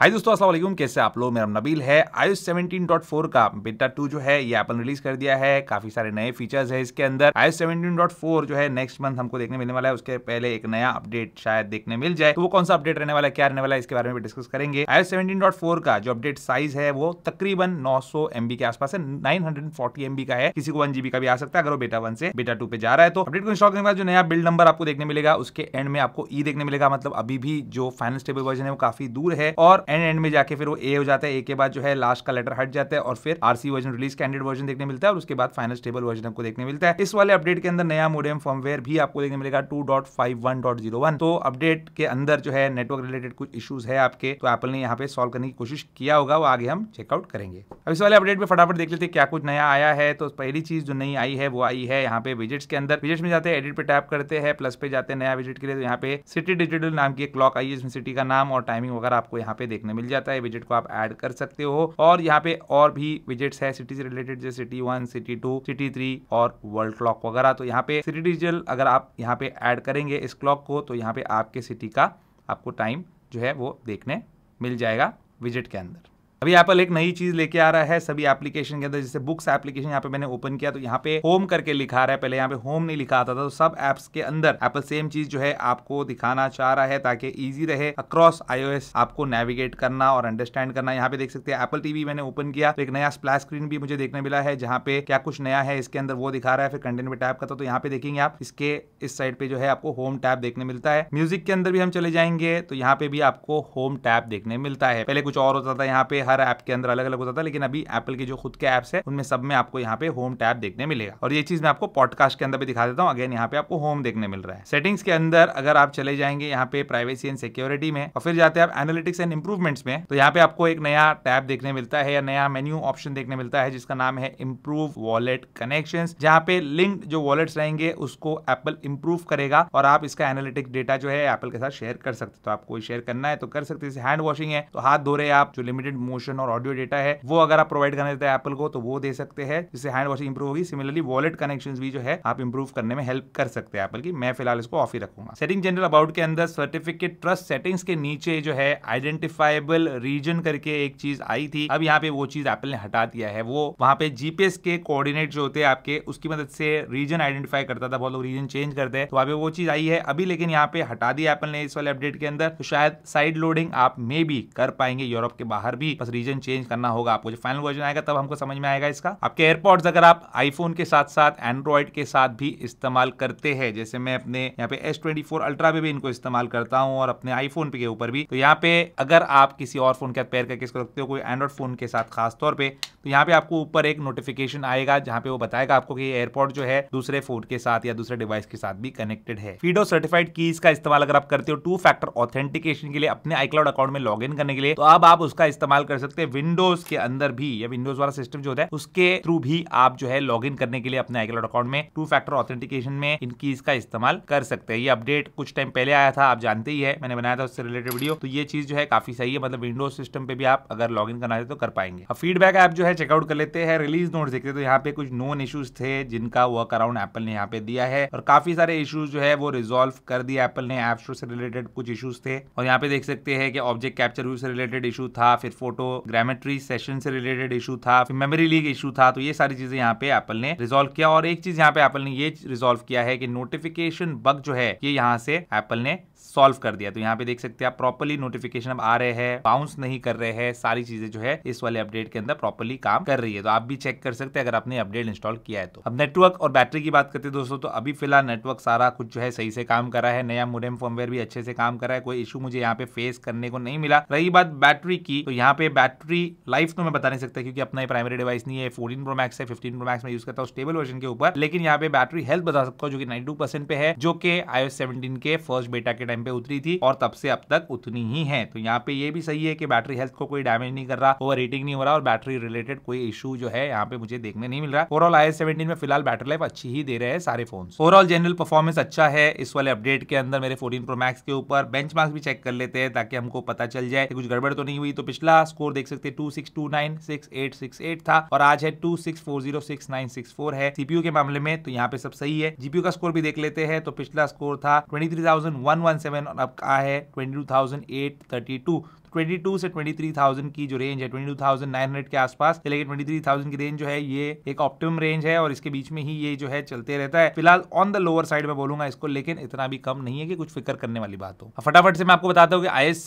हाय दोस्तों अस्सलाम वालेकुम कैसे आप लोग मेरा नबील है डॉट 17.4 का बेटा 2 जो है ये एपल रिलीज कर दिया है काफी सारे नए फीचर्स है इसके अंदर डॉट 17.4 जो है नेक्स्ट मंथ हमको देखने मिलने वाला है उसके पहले एक नया अपडेट शायद देखने मिल जाए तो वो कौन सा अपडेट रहने वाला है क्या रहने वाला है इसके बारे में डिस्कस करेंगे डॉट फोर का जो अपडेट साइज है वो तकरीबन नौ सौ के आसपास है नाइन हंड्रेड का है किसी को वन का भी आ सकता है अगर वो बेटा वन से बेटा टू पे जा रहा है तो अपडेट को इंस्टॉल करने के बाद जो नया बिल्ड नंबर आपको देखने मिलेगा उसके एंड में आपको ई e देखने मिलेगा मतलब अभी भी जो फाइनल स्टेबल वर्जन है वो काफी दूर है और एंड एंड में जाके फिर वो ए हो जाता है ए के बाद जो है लास्ट का लेटर हट जाता है और फिर RC version release candidate version देखने मिलता है और उसके बाद फाइनल स्टेबल वर्जन आपको देखने मिलता है इस वाले अपडेट के अंदर नया मोडेम फॉर्मवेयर भी आपको देखने मिलेगा टू तो अपडेट के अंदर जो है नेटवर्क रिलेटेड कुछ इशूज है आपके तो एपल ने यहाँ पे सॉल्व करने की कोशिश किया होगा वो आगे हम चेकआउट करेंगे अब इस वाले अपडेट में फटाफट देख लेते हैं क्या कुछ नया आया है तो पहली चीज जो नई आई है वो आई है यहाँ पे विजिट्स के अंदर विजिट्स में जाते हैं एडिट पे टैप करते हैं प्लस पे जाते हैं नया विजिट के लिए तो यहाँ पे सिटी डिजिटल नाम की एक क्लॉक आई है इसमें सिटी का नाम और टाइमिंग वगैरह आपको यहाँ पे देखने मिल जाता है विजिट को आप ऐड कर सकते हो और यहाँ पे और भी विजिट है सिटी से रिलेटेड जैसे city one city two city three और वर्ल्ड क्लॉक वगैरह तो यहाँ पे सिटी डिजिटल अगर आप यहाँ पे ऐड करेंगे इस क्लॉक को तो यहाँ पे आपके सिटी का आपको टाइम जो है वो देखने मिल जाएगा विजिट के अंदर अभी एप्पल एक नई चीज लेके आ रहा है सभी एप्लीकेशन के अंदर जैसे बुक्स एप्लीकेशन यहाँ पे मैंने ओपन किया तो यहाँ पे होम करके लिखा रहा है पहले यहाँ पे होम नहीं लिखा आता था तो सब एप्स के अंदर एप्पल सेम चीज जो है आपको दिखाना चाह रहा है ताकि ईजी रहे अक्रॉस आईओएस आपको नेविगेट करना और अंडरस्टैंड करना यहाँ पे देख सकते हैं एप्पल टीवी मैंने ओपन किया तो एक नया स्प्लैश स्क्रीन भी मुझे देखने मिला है जहाँ पे क्या कुछ नया है इसके अंदर वो दिखा रहा है फिर कंटेंट में टैप करता तो यहाँ पे देखेंगे आप इसके इस साइड पे जो है आपको होम टैप देखने मिलता है म्यूजिक के अंदर भी हम चले जाएंगे तो यहाँ पे भी आपको होम टैप देखने मिलता है पहले कुछ और होता था यहाँ पे हर हर ऐप के अंदर अलग अलग होता था लेकिन अभी एप्पल के जो खुद के ऐप्स है उनमें सब में आपको यहाँ पे होम टैप देखने मिलेगा और ये चीज मैं आपको पॉडकास्ट के अंदर भी दिखा देता हूँ अगेन यहाँ पे आपको होम देखने मिल रहा है सेटिंग्स के अंदर अगर आप चले जाएंगे यहाँ पे प्राइवेसी एंड सिक्योरिटी में और फिर जाते हैं आप एनालिटिक्स एंड इंप्रूवमेंट्स में तो यहाँ पे आपको एक नया टैब देखने मिलता है या नया मेन्यू ऑप्शन देखने मिलता है जिसका नाम है इम्प्रूव वॉलेट कनेक्शन जहाँ पे लिंक जो वॉलेट्स रहेंगे उसको एप्पल इम्प्रूव करेगा और आप इसका एनालिटिक डेटा जो है एप्पल के साथ शेयर कर सकते तो आपको शेयर करना है तो कर सकते हैं हैंड वॉशिंग है तो हाथ धो रहे आप जो लिमिटेड मोशन और ऑडियो डेटा है वो अगर आप प्रोवाइड करना चाहते हैं एप्पल को तो वो दे सकते हैं जिससे हैंड वॉशिंग इंप्रूव होगी सिमिलरली वॉलेट कनेक्शन भी जो है आप इंप्रूव करने में हेल्प कर सकते हैं एप्पल की मैं फिलहाल इसको ऑफ ही रखूंगा सेटिंग जनरल अबाउट के अंदर सर्टिफिकेट ट्रस्ट सेटिंग्स के नीचे जो है आइडेंटिफाइबल रीजन करके एक चीज आई थी अब यहाँ पे वो चीज एप्पल ने हटा दिया है वो वहां पे जीपीएस के कोऑर्डिनेट जो होते हैं आपके उसकी मदद से रीजन आइडेंटिफाई करता था बहुत लोग रीजन चेंज करते हैं तो वहां पे वो चीज आई है अभी लेकिन यहाँ पे हटा दिया एप्पल ने इस वाले अपडेट के अंदर तो शायद साइड लोडिंग आप मे भी कर पाएंगे यूरोप के बाहर भी बस रीजन चेंज करना होगा आपको जब फाइनल वर्जन आएगा तब हमको समझ में आएगा इसका आपके एयरपॉड्स अगर आप आईफोन के साथ साथ एंड्रॉइड के साथ भी इस्तेमाल करते हैं जैसे मैं अपने यहाँ पे एस ट्वेंटी फोर अल्ट्रा में भी इनको इस्तेमाल करता हूँ और अपने आईफोन के ऊपर भी तो यहाँ पे अगर आप किसी और फोन के साथ पेयर करके इसको रखते हो कोई एंड्रॉइड फोन के साथ खासतौर पर तो यहाँ पे आपको ऊपर एक नोटिफिकेशन आएगा जहाँ पे वो बताएगा आपको कि एयरपोर्ट जो है दूसरे फोन के साथ या दूसरे डिवाइस के साथ भी कनेक्टेड है फीडो सर्टिफाइड कीज का इस्तेमाल अगर आप करते हो टू फैक्टर ऑथेंटिकेशन के लिए अपने आईक्लाउड अकाउंट में लॉग करने के लिए तो अब आप उसका इस्तेमाल कर कर सकते हैं विंडोज के अंदर भी या विंडोज वाला सिस्टम जो होता है उसके थ्रू भी आप जो है लॉग करने के लिए अपने आईक्लाउड अकाउंट में टू फैक्टर ऑथेंटिकेशन में इनकी इसका इस्तेमाल कर सकते हैं ये अपडेट कुछ टाइम पहले आया था आप जानते ही है मैंने बनाया था उससे रिलेटेड वीडियो तो ये चीज जो है काफी सही है मतलब विंडोज सिस्टम पे भी आप अगर लॉग इन करना चाहते तो कर पाएंगे अब फीडबैक ऐप जो है चेकआउट कर लेते हैं रिलीज नोट देखते तो यहाँ पे कुछ नोन इशूज थे जिनका वर्क अराउंड एप्पल ने यहाँ पे दिया है और काफी सारे इशूज जो है वो रिजोल्व कर दिया एप्पल ने ऐप स्टोर से रिलेटेड कुछ इशूज थे और यहाँ पे देख सकते हैं कि ऑब्जेक्ट कैप्चर व्यू से रिलेटेड इशू था फिर फोटो ग्रामेट्री सेशन से रिलेटेड इशू था फिर मेमोरी लीक इशू था तो ये सारी चीजें यहाँ पे एप्पल ने रिजोल्व किया और एक चीज यहाँ पे एप्पल ने ये रिजोल्व किया है कि नोटिफिकेशन बग जो है ये यहाँ से एप्पल ने सॉल्व कर दिया तो यहाँ पे देख सकते हैं आप प्रॉपरली नोटिफिकेशन अब आ रहे हैं बाउंस नहीं कर रहे हैं सारी चीजें जो है इस वाले अपडेट के अंदर प्रॉपरली काम कर रही है तो आप भी चेक कर सकते हैं अगर आपने अपडेट इंस्टॉल किया है तो अब नेटवर्क और बैटरी की बात करते हैं दोस्तों तो अभी फिलहाल नेटवर्क सारा कुछ जो है सही से काम कर रहा है नया मोडेम फॉर्मवेयर भी अच्छे से काम कर रहा है कोई इशू मुझे यहाँ पे फेस करने को नहीं मिला रही बात बैटरी की तो यहाँ पे बैटरी लाइफ तो मैं बता नहीं सकता क्योंकि अपना ही प्राइमरी डिवाइस नहीं है फोर्टीन प्रो मैक्स है फिफ्टीन प्रो मैक्स में यूज करता हूँ स्टेबल वर्जन के ऊपर लेकिन यहाँ पे बैटरी हेल्थ बता सकता हूँ जो कि नाइनटी पे है जो कि आईओ सेवेंटीन के फर्स्ट बेटा के टाइम पे उतरी थी और तब से अब तक उतनी ही है तो यहाँ पे ये भी सही है कि बैटरी हेल्थ को कोई डैमेज नहीं कर रहा ओवर हीटिंग नहीं हो रहा और बैटरी रिलेटेड कोई इशू जो है यहाँ पे मुझे देखने नहीं मिल रहा ओवरऑल आई में फिलहाल बैटरी लाइफ अच्छी ही दे रहे हैं सारे फोन ओवरऑल जनरल परफॉर्मेंस अच्छा है इस वाले अपडेट के अंदर मेरे फोर्टीन प्रो मैक्स के ऊपर बेंच भी चेक कर लेते हैं ताकि हमको पता चल जाए कुछ गड़बड़ तो नहीं हुई तो पिछला स्कोर फोर देख सकते two six two nine six eight six eight था और आज है two six four zero six nine six four है सीपीयू के मामले में तो यहाँ पे सब सही है जीपीयू का स्कोर भी देख लेते हैं तो पिछला स्कोर था twenty three thousand one one seven और अब का है twenty two thousand eight thirty two 22 से 23,000 की जो रेंज है 22,900 के आसपास से लेकर 23,000 की रेंज जो है ये एक ऑप्टिमम रेंज है और इसके बीच में ही ये जो है चलते रहता है फिलहाल ऑन द लोअर साइड में बोलूंगा इसको लेकिन इतना भी कम नहीं है कि कुछ फिक्र करने वाली बात हो फटाफट से मैं आपको बताता हूँ कि आई एस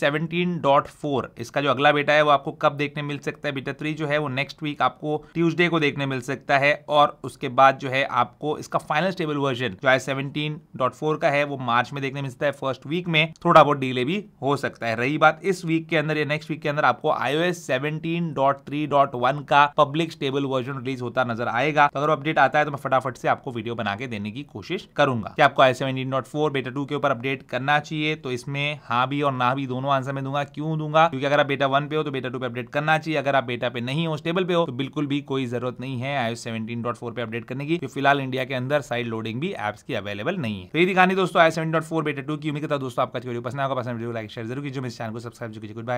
इसका जो अगला बेटा है वो आपको कब देखने मिल सकता है बेटा थ्री जो है वो नेक्स्ट वीक आपको ट्यूजडे को देखने मिल सकता है और उसके बाद जो है आपको इसका फाइनल स्टेबल वर्जन जो आई सेवनटीन का है वो मार्च में देखने मिलता है फर्स्ट वीक में थोड़ा बहुत डिले भी हो सकता है रही बात इस वीक के अंदर या नेक्स्ट वीक के अंदर आपको iOS 17.3.1 का पब्लिक स्टेबल वर्जन रिलीज होता नजर आएगा तो अगर अपडेट आता है तो मैं फटाफट से आपको वीडियो बना के देने की कोशिश करूंगा कि आपको आई बेटा टू के ऊपर अपडेट करना चाहिए तो इसमें हाँ भी और ना भी दोनों आंसर में दूंगा क्यों दूंगा क्योंकि अगर आप बेटा वन पे हो तो बेटा टू पे अपडेट करना चाहिए अगर आप बेटा पे नहीं हो स्टेबल पे हो तो बिल्कुल भी कोई जरूरत नहीं है आयो सेवेंटीन पे अपडेट करने की फिलहाल इंडिया के अंदर साइड लोडिंग भी एप्स की अवेलेबल नहीं है तो ये दिखानी दोस्तों I seven dot four beta two की उम्मीद करता दोस्तों आपका वीडियो पसंद होगा पसंद वीडियो लाइक शेयर जरूर कीजिए मेरे चैनल को सब्सक्राइब कीजिए